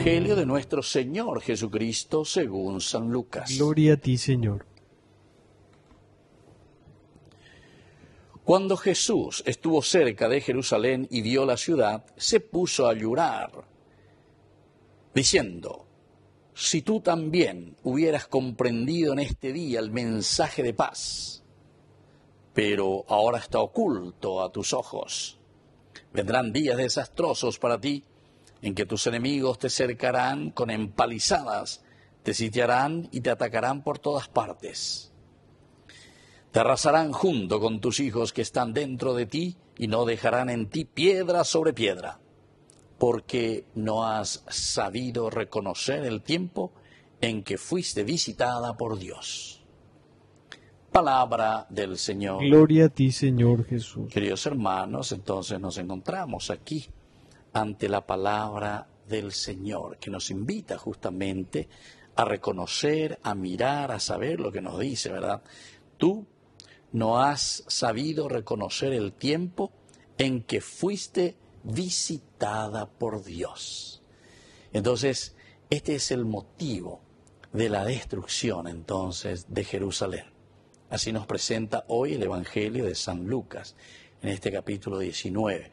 Evangelio de nuestro Señor Jesucristo según San Lucas. Gloria a ti, Señor. Cuando Jesús estuvo cerca de Jerusalén y vio la ciudad, se puso a llorar, diciendo, si tú también hubieras comprendido en este día el mensaje de paz, pero ahora está oculto a tus ojos. Vendrán días desastrosos para ti en que tus enemigos te cercarán con empalizadas, te sitiarán y te atacarán por todas partes. Te arrasarán junto con tus hijos que están dentro de ti y no dejarán en ti piedra sobre piedra, porque no has sabido reconocer el tiempo en que fuiste visitada por Dios. Palabra del Señor. Gloria a ti, Señor Jesús. Queridos hermanos, entonces nos encontramos aquí ante la palabra del Señor, que nos invita justamente a reconocer, a mirar, a saber lo que nos dice, ¿verdad? Tú no has sabido reconocer el tiempo en que fuiste visitada por Dios. Entonces, este es el motivo de la destrucción entonces de Jerusalén. Así nos presenta hoy el Evangelio de San Lucas, en este capítulo 19.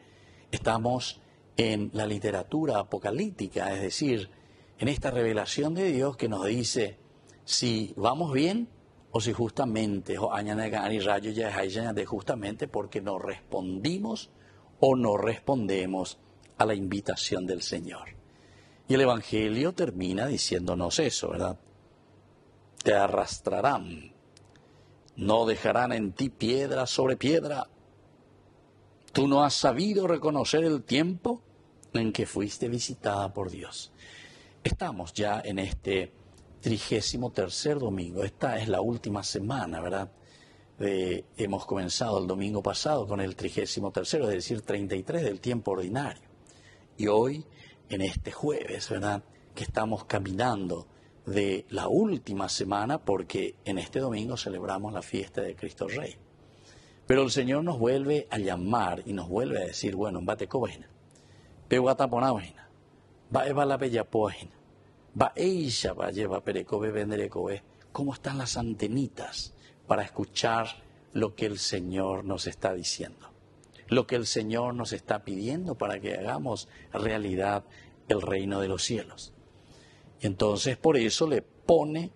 Estamos en la literatura apocalíptica, es decir, en esta revelación de Dios que nos dice si vamos bien o si justamente, justamente porque no respondimos o no respondemos a la invitación del Señor. Y el Evangelio termina diciéndonos eso, ¿verdad? Te arrastrarán, no dejarán en ti piedra sobre piedra. Tú no has sabido reconocer el tiempo en que fuiste visitada por Dios. Estamos ya en este trigésimo tercer domingo. Esta es la última semana, ¿verdad? hemos comenzado el domingo pasado con el trigésimo tercero, es decir, 33 del tiempo ordinario. Y hoy, en este jueves, ¿verdad? Que estamos caminando de la última semana porque en este domingo celebramos la fiesta de Cristo Rey. Pero el Señor nos vuelve a llamar y nos vuelve a decir, bueno, bate cobena la bella Va va ¿Cómo están las antenitas para escuchar lo que el Señor nos está diciendo? Lo que el Señor nos está pidiendo para que hagamos realidad el reino de los cielos. entonces por eso le pone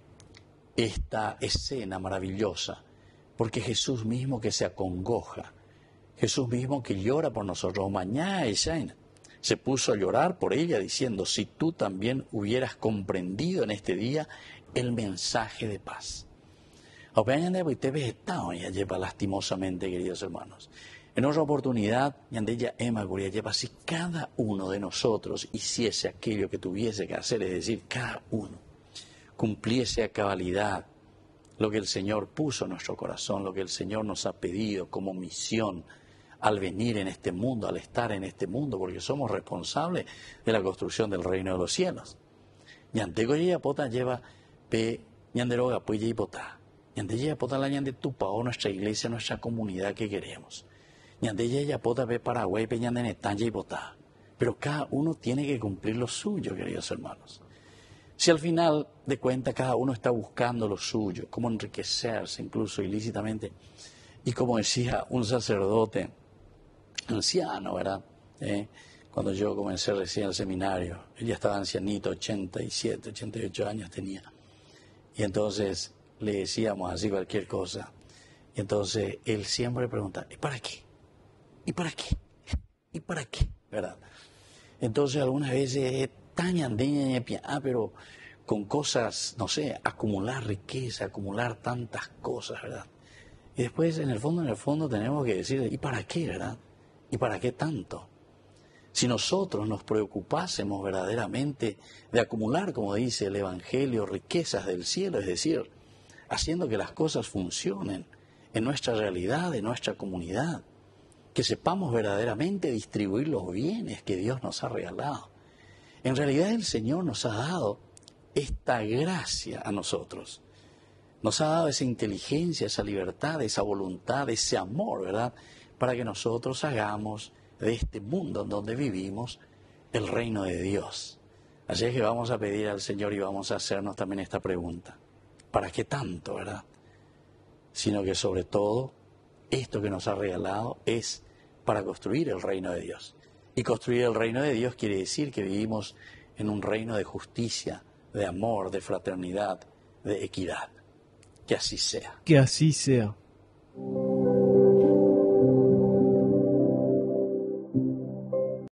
esta escena maravillosa, porque Jesús mismo que se acongoja, Jesús mismo que llora por nosotros, mañana se puso a llorar por ella diciendo, si tú también hubieras comprendido en este día el mensaje de paz. te ella lleva lastimosamente, queridos hermanos. En otra oportunidad, Yandella Emma lleva si cada uno de nosotros hiciese aquello que tuviese que hacer, es decir, cada uno cumpliese a cabalidad lo que el Señor puso en nuestro corazón, lo que el Señor nos ha pedido como misión, al venir en este mundo, al estar en este mundo, porque somos responsables de la construcción del reino de los cielos. lleva pe pues, y la oh, nuestra iglesia, nuestra comunidad que queremos. y pe Paraguay pe y Pero cada uno tiene que cumplir lo suyo, queridos hermanos. Si al final de cuentas cada uno está buscando lo suyo, cómo enriquecerse incluso ilícitamente, y como decía un sacerdote, anciano, ¿verdad? ¿Eh? cuando yo comencé recién el seminario, él ya estaba ancianito, 87, 88 años tenía. Y entonces le decíamos así cualquier cosa. Y entonces él siempre preguntaba, ¿y para qué? ¿Y para qué? ¿Y para qué? ¿Verdad? Entonces algunas veces es tan andeña ah, pero con cosas, no sé, acumular riqueza, acumular tantas cosas, ¿verdad? Y después, en el fondo, en el fondo, tenemos que decir, ¿y para qué, verdad? ¿Y para qué tanto? Si nosotros nos preocupásemos verdaderamente de acumular, como dice el Evangelio, riquezas del cielo, es decir, haciendo que las cosas funcionen en nuestra realidad, en nuestra comunidad, que sepamos verdaderamente distribuir los bienes que Dios nos ha regalado. En realidad el Señor nos ha dado esta gracia a nosotros. Nos ha dado esa inteligencia, esa libertad, esa voluntad, ese amor, ¿verdad? para que nosotros hagamos de este mundo en donde vivimos el reino de Dios. Así es que vamos a pedir al Señor y vamos a hacernos también esta pregunta. ¿Para qué tanto, verdad? Sino que sobre todo, esto que nos ha regalado es para construir el reino de Dios. Y construir el reino de Dios quiere decir que vivimos en un reino de justicia, de amor, de fraternidad, de equidad. Que así sea. Que así sea.